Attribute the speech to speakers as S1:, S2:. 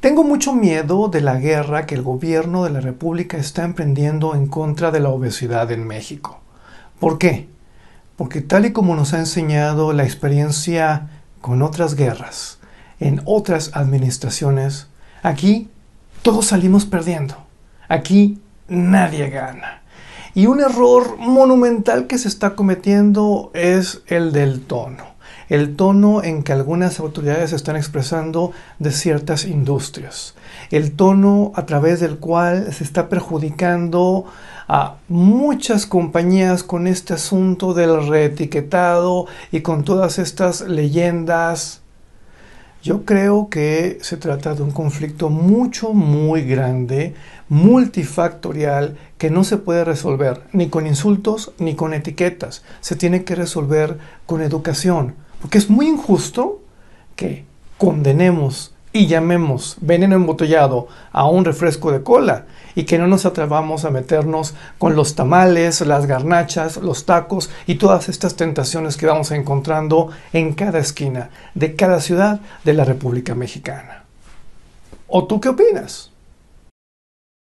S1: Tengo mucho miedo de la guerra que el gobierno de la República está emprendiendo en contra de la obesidad en México. ¿Por qué? Porque tal y como nos ha enseñado la experiencia con otras guerras, en otras administraciones, aquí todos salimos perdiendo. Aquí nadie gana. Y un error monumental que se está cometiendo es el del tono el tono en que algunas autoridades están expresando de ciertas industrias, el tono a través del cual se está perjudicando a muchas compañías con este asunto del reetiquetado y con todas estas leyendas. Yo creo que se trata de un conflicto mucho, muy grande, multifactorial, que no se puede resolver ni con insultos ni con etiquetas. Se tiene que resolver con educación, porque es muy injusto que condenemos y llamemos veneno embotellado a un refresco de cola y que no nos atrevamos a meternos con los tamales, las garnachas, los tacos y todas estas tentaciones que vamos encontrando en cada esquina de cada ciudad de la República Mexicana. ¿O tú qué opinas?